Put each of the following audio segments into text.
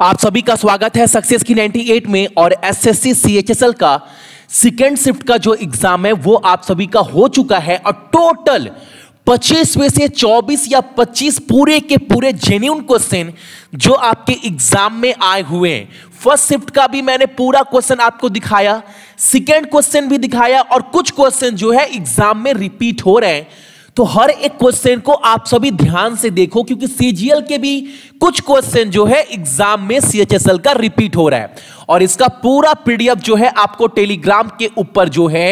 आप सभी का स्वागत है सक्सेस की 98 में और एसएससी सीएचएसएल का सेकेंड शिफ्ट का जो एग्जाम है वो आप सभी का हो चुका है और टोटल 25 में से 24 या 25 पूरे के पूरे जेन्यून क्वेश्चन जो आपके एग्जाम में आए हुए हैं फर्स्ट शिफ्ट का भी मैंने पूरा क्वेश्चन आपको दिखाया सेकेंड क्वेश्चन भी दिखाया और कुछ क्वेश्चन जो है एग्जाम में रिपीट हो रहे हैं तो हर एक क्वेश्चन को आप सभी ध्यान से देखो क्योंकि सीजीएल के भी कुछ क्वेश्चन जो है एग्जाम में सीएचएसएल का रिपीट हो रहा है और इसका पूरा पीडीएफ जो है आपको टेलीग्राम के ऊपर जो है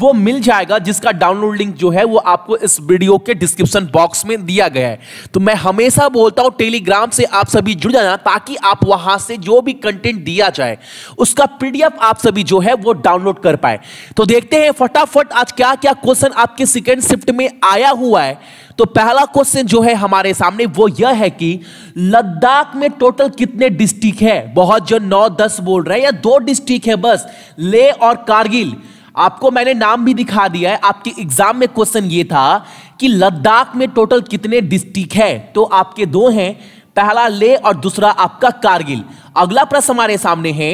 वो मिल जाएगा जिसका डाउनलोड लिंक जो है वो आपको इस वीडियो के डिस्क्रिप्शन बॉक्स में दिया गया है तो मैं हमेशा बोलता हूं टेलीग्राम से आप सभी जुड़ जाना ताकि आप वहां से जो भी कंटेंट दिया जाए उसका पीडीएफ आप सभी जो है वो डाउनलोड कर पाए तो देखते हैं फटाफट आज क्या क्या क्वेश्चन आपके सेकेंड शिफ्ट में आया हुआ है तो पहला क्वेश्चन जो है हमारे सामने वो यह है कि लद्दाख में टोटल कितने डिस्ट्रिक्ट है बहुत जो नौ दस बोल रहे हैं या दो डिस्ट्रिक्ट है बस ले और कारगिल आपको मैंने नाम भी दिखा दिया है आपके एग्जाम में क्वेश्चन ये था कि लद्दाख में टोटल कितने डिस्ट्रिक्ट है तो आपके दो हैं पहला ले और दूसरा आपका कारगिल अगला प्रश्न हमारे सामने है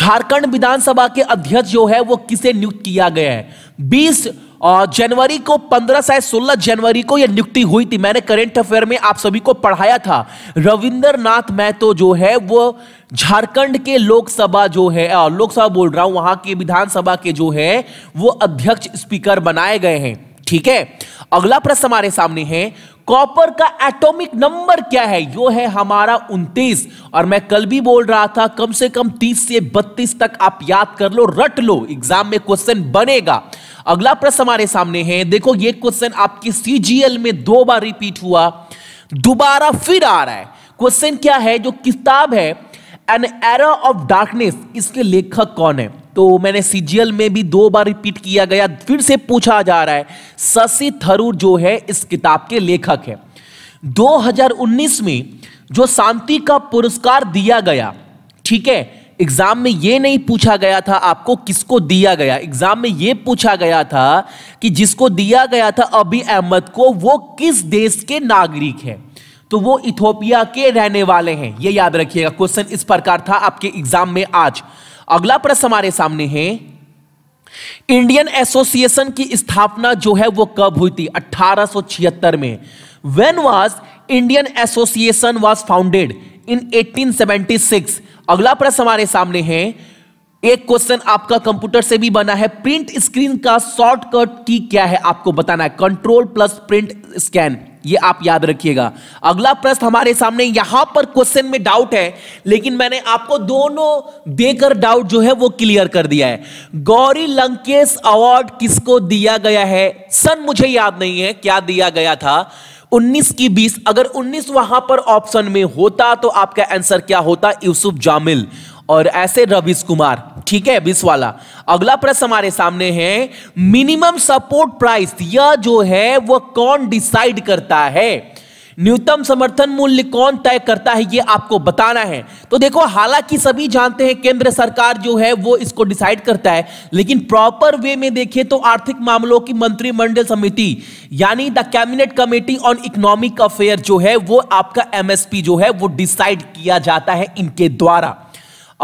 झारखंड विधानसभा के अध्यक्ष जो है वो किसे नियुक्त किया गया है बीस जनवरी को पंद्रह से सोलह जनवरी को यह नियुक्ति हुई थी मैंने करेंट अफेयर में आप सभी को पढ़ाया था रविंद्रनाथ महतो जो है वो झारखंड के लोकसभा जो है लोकसभा बोल रहा हूं वहां के विधानसभा के जो है वो अध्यक्ष स्पीकर बनाए गए हैं ठीक है अगला प्रश्न हमारे सामने है कॉपर का एटॉमिक नंबर क्या है यो है हमारा 29 और मैं कल भी बोल रहा था कम से कम 30 से 32 तक आप याद कर लो रट लो एग्जाम में क्वेश्चन बनेगा अगला प्रश्न हमारे सामने है देखो ये क्वेश्चन आपकी सीजीएल में दो बार रिपीट हुआ दोबारा फिर आ रहा है क्वेश्चन क्या है जो किताब है एन एरा ऑफ डार्कनेस इसके लेखक कौन है तो मैंने सीजीएल में भी दो बार रिपीट किया गया फिर से पूछा जा रहा है शशि थरूर जो है इस किताब के लेखक है 2019 में जो शांति का पुरस्कार दिया गया ठीक है एग्जाम में यह नहीं पूछा गया था आपको किसको दिया गया एग्जाम में यह पूछा गया था कि जिसको दिया गया था अभी अहमद को वो किस देश के नागरिक है तो वो इथोपिया के रहने वाले हैं यह याद रखिएगा क्वेश्चन इस प्रकार था आपके एग्जाम में आज अगला प्रश्न हमारे सामने है इंडियन एसोसिएशन की स्थापना जो है वो कब हुई थी अठारह में when was Indian Association was founded in 1876 अगला प्रश्न हमारे सामने है एक क्वेश्चन आपका कंप्यूटर से भी बना है प्रिंट स्क्रीन का शॉर्टकट की क्या है आपको बताना है कंट्रोल प्लस प्रिंट स्कैन ये आप याद रखिएगा अगला प्रश्न हमारे सामने यहां पर क्वेश्चन में डाउट है लेकिन मैंने आपको दोनों देकर डाउट जो है वो क्लियर कर दिया है गौरी लंकेश अवार्ड किसको दिया गया है सन मुझे याद नहीं है क्या दिया गया था 19 की 20 अगर 19 वहां पर ऑप्शन में होता तो आपका आंसर क्या होता यूसुफ जामिल और ऐसे रवीश कुमार ठीक है बीस वाला अगला प्रश्न हमारे सामने है मिनिमम सपोर्ट प्राइस यह जो है वह कौन डिसाइड करता है न्यूनतम समर्थन मूल्य कौन तय करता है ये आपको बताना है तो देखो हालांकि सभी जानते हैं केंद्र सरकार जो है वो इसको डिसाइड करता है लेकिन प्रॉपर वे में देखिए तो आर्थिक मामलों की मंत्रिमंडल समिति यानी the cabinet committee on economic affair जो है वो आपका एमएसपी जो है वो डिसाइड किया जाता है इनके द्वारा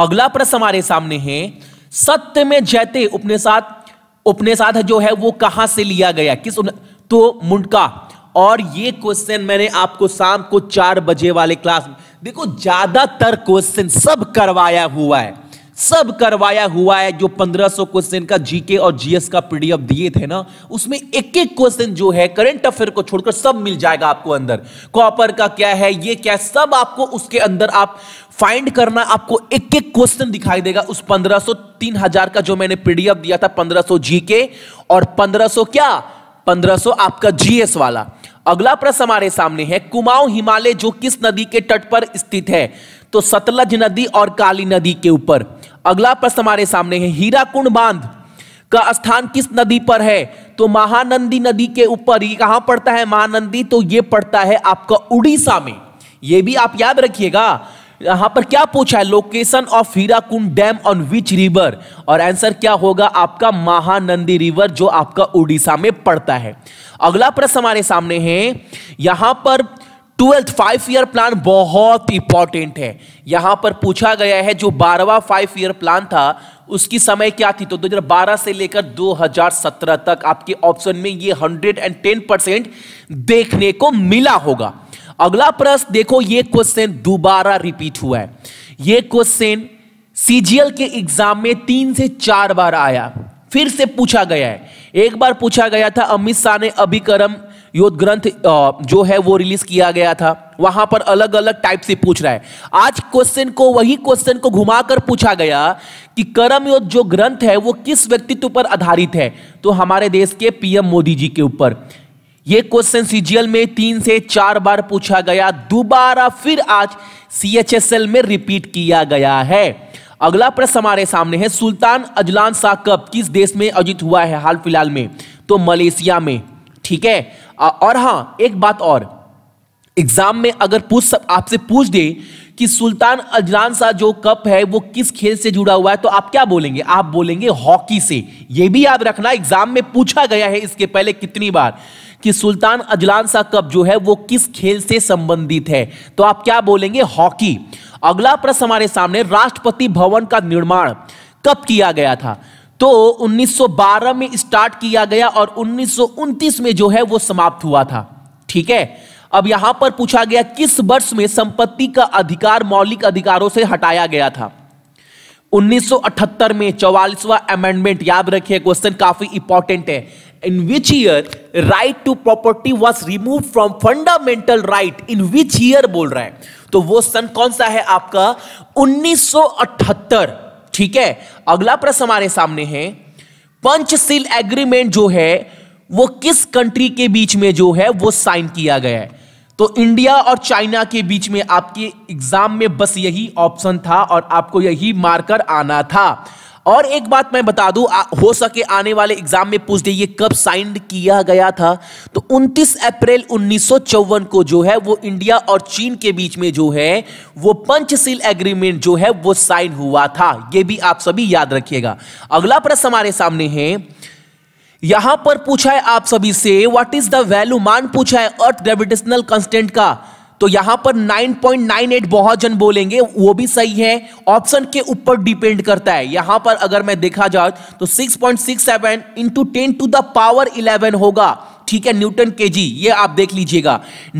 अगला प्रश्न हमारे सामने है सत्य में जैते उपनिषाद उपनिषद जो है वो कहां से लिया गया किस उन... तो मुंडका और ये क्वेश्चन मैंने आपको शाम को चार बजे वाले क्लास में देखो ज्यादातर क्वेश्चन सब करवाया हुआ है सब करवाया हुआ है जो 1500 क्वेश्चन का जीके और जीएस का पीडीएफ दिए थे ना उसमें एक एक क्वेश्चन जो है करंट अफेयर को छोड़कर सब मिल जाएगा आपको अंदर कॉपर का क्या है ये क्या है सब आपको उसके अंदर आप फाइंड करना आपको एक एक क्वेश्चन दिखाई देगा उस 1500 3000 का जो मैंने पीडीएफ दिया था 1500 जीके और 1500 क्या पंद्रह 1500 आपका जीएस वाला अगला प्रश्न हमारे सामने है कुमाऊं हिमालय जो किस नदी के तट पर स्थित है तो सतलज नदी और काली नदी के ऊपर अगला प्रश्न हमारे सामने है हीराकुंड बांध का स्थान किस नदी पर है तो महानंदी नदी के ऊपर ये कहां पड़ता है महानंदी तो ये पड़ता है आपका उड़ीसा में ये भी आप याद रखिएगा यहां पर क्या पूछा है location of Hirakud dam on which river और आंसर क्या होगा आपका महानंदी रिवर जो आपका उड़ीसा में पड़ता है अगला प्रश्न हमारे सामने है यहां पर ट्वेल्थ फाइव ईयर प्लान बहुत इंपॉर्टेंट है यहां पर पूछा गया है जो बारहवा फाइव ईयर प्लान था उसकी समय क्या थी तो 2012 से लेकर 2017 तक आपके ऑप्शन में ये 110 परसेंट देखने को मिला होगा अगला प्रश्न देखो ये क्वेश्चन दोबारा रिपीट हुआ है ये क्वेश्चन सीजीएल के एग्जाम में तीन से चार बार आया फिर से पूछा गया है एक बार पूछा गया था अमित शाह ने अभिक्रम योद्ध ग्रंथ जो है वो रिलीज किया गया था वहां पर अलग अलग टाइप से पूछ रहा है आज क्वेश्चन को वही क्वेश्चन को घुमाकर पूछा गया कि करम योद्ध जो ग्रंथ है वो किस व्यक्तित्व पर आधारित है तो हमारे देश के पीएम मोदी जी के ऊपर ये क्वेश्चन सीजीएल में तीन से चार बार पूछा गया दोबारा फिर आज सीएचएसएल में रिपीट किया गया है अगला प्रश्न हमारे सामने है सुल्तान अजलान शाह कप किस देश में आयोजित हुआ है हाल फिलहाल में तो मलेशिया में ठीक है और हाँ एक बात और एग्जाम में अगर पूछ आपसे पूछ दे कि सुल्तान अजलान शाह जो कप है वो किस खेल से जुड़ा हुआ है तो आप क्या बोलेंगे आप बोलेंगे हॉकी से ये भी याद रखना एग्जाम में पूछा गया है इसके पहले कितनी बार कि सुल्तान अजलान शाह कप जो है वो किस खेल से संबंधित है तो आप क्या बोलेंगे हॉकी अगला प्रश्न हमारे सामने राष्ट्रपति भवन का निर्माण कब किया गया था तो 1912 में स्टार्ट किया गया और उन्नीस में जो है वो समाप्त हुआ था ठीक है अब यहां पर पूछा गया किस वर्ष में संपत्ति का अधिकार मौलिक अधिकारों से हटाया गया था 1978 में चौवालीसवा अमेंडमेंट याद रखिए क्वेश्चन काफी इंपॉर्टेंट है in which year right to property was removed from fundamental right in which year बोल रहा है तो वो सन कौन सा है आपका 1978 ठीक है अगला प्रश्न हमारे सामने है पंचशील एग्रीमेंट जो है वो किस कंट्री के बीच में जो है वो साइन किया गया है तो इंडिया और चाइना के बीच में आपके एग्जाम में बस यही ऑप्शन था और आपको यही मार्कर आना था और एक बात मैं बता दूं हो सके आने वाले एग्जाम में पूछ दे ये कब साइंड किया गया था तो 29 अप्रैल उन्नीस को जो है वो इंडिया और चीन के बीच में जो है वो पंचशील एग्रीमेंट जो है वो साइन हुआ था ये भी आप सभी याद रखिएगा अगला प्रश्न हमारे सामने है यहां पर पूछा है आप सभी से व्हाट इज द वैल्यू मान पूछा है अर्थ ग्रेविटेशनल कंस्टेंट का तो यहां पर 9.98 बहुत जन बोलेंगे वो भी सही है ऑप्शन के ऊपर डिपेंड करता है यहां पर अगर मैं देखा जाए तो 6.67 point six seven into ten to the power 11 होगा ठीक है न्यूटन के जी ये आप देख लीजिएगा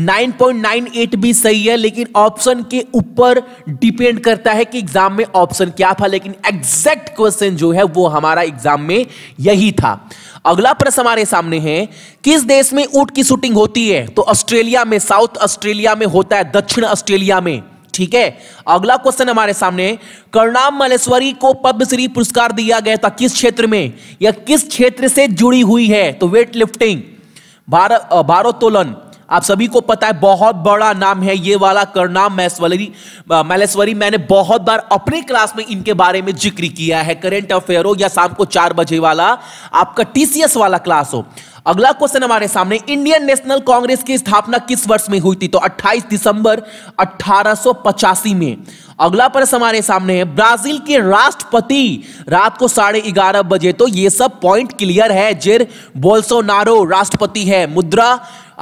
9.98 भी सही है लेकिन ऑप्शन के ऊपर डिपेंड करता है कि एग्जाम में ऑप्शन क्या था लेकिन एग्जैक्ट क्वेश्चन जो है वो हमारा एग्जाम में यही था अगला प्रश्न हमारे सामने है किस देश में ऊट की शूटिंग होती है तो ऑस्ट्रेलिया में साउथ ऑस्ट्रेलिया में होता है दक्षिण ऑस्ट्रेलिया में ठीक है अगला क्वेश्चन हमारे सामने करनाम मलेश्वरी को पद्मश्री पुरस्कार दिया गया था किस क्षेत्र में या किस क्षेत्र से जुड़ी हुई है तो वेट लिफ्टिंग बारह बारह आप सभी को पता है बहुत बड़ा नाम है ये वाला करनाम मैसवरी मैलेश्वरी मैंने बहुत बार अपने क्लास में इनके बारे में जिक्र किया है करेंट अफेयर हो या शाम को चार बजे वाला आपका टीसीएस वाला क्लास हो अगला क्वेश्चन हमारे सामने इंडियन नेशनल कांग्रेस की स्थापना किस वर्ष में हुई थी तो 28 दिसंबर अठारह में अगला प्रश्न हमारे सामने है ब्राजील के राष्ट्रपति रात को साढ़े ग्यारह बजे तो ये सब पॉइंट क्लियर है जेर बोल्सोनारो राष्ट्रपति है मुद्रा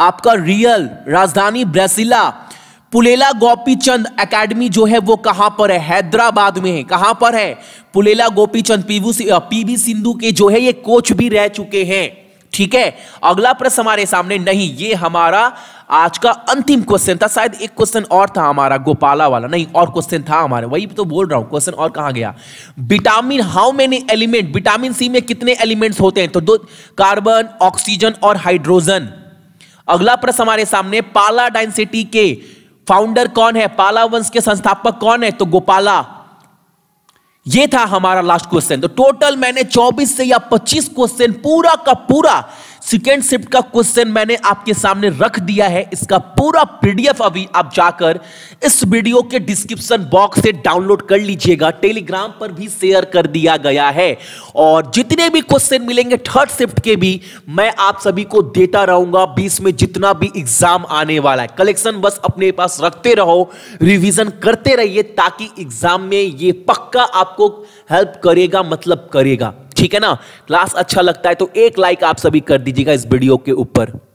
आपका रियल राजधानी ब्रेसिला पुलेला गोपीचंद एकेडमी जो है वो कहां पर है हैदराबाद में है कहां पर है पुलेला गोपीचंद पीवू पीवी सिंधु के जो है ये कोच भी रह चुके हैं ठीक है अगला प्रश्न हमारे सामने नहीं ये हमारा आज का अंतिम क्वेश्चन था शायद एक क्वेश्चन और था हमारा गोपाला वाला नहीं और क्वेश्चन था हमारे वही तो बोल रहा हूं क्वेश्चन और कहा गया vitamin how many element vitamin C में कितने एलिमेंट्स होते हैं तो दो कार्बन ऑक्सीजन और हाइड्रोजन अगला प्रश्न हमारे सामने पाला डाइंसिटी के फाउंडर कौन है पाला वंश के संस्थापक कौन है तो गोपाला ये था हमारा लास्ट क्वेश्चन तो टोटल मैंने 24 से या 25 क्वेश्चन पूरा का पूरा सेकेंड शिफ्ट का क्वेश्चन मैंने आपके सामने रख दिया है इसका पूरा पीडीएफ अभी आप जाकर इस वीडियो के डिस्क्रिप्शन बॉक्स से डाउनलोड कर लीजिएगा टेलीग्राम पर भी शेयर कर दिया गया है और जितने भी क्वेश्चन मिलेंगे थर्ड शिफ्ट के भी मैं आप सभी को देता रहूंगा बीस में जितना भी एग्जाम आने वाला है कलेक्शन बस अपने पास रखते रहो रिविजन करते रहिए ताकि एग्जाम में ये पक्का आपको हेल्प करेगा मतलब करेगा ठीक है ना क्लास अच्छा लगता है तो एक लाइक आप सभी कर दीजिएगा इस वीडियो के ऊपर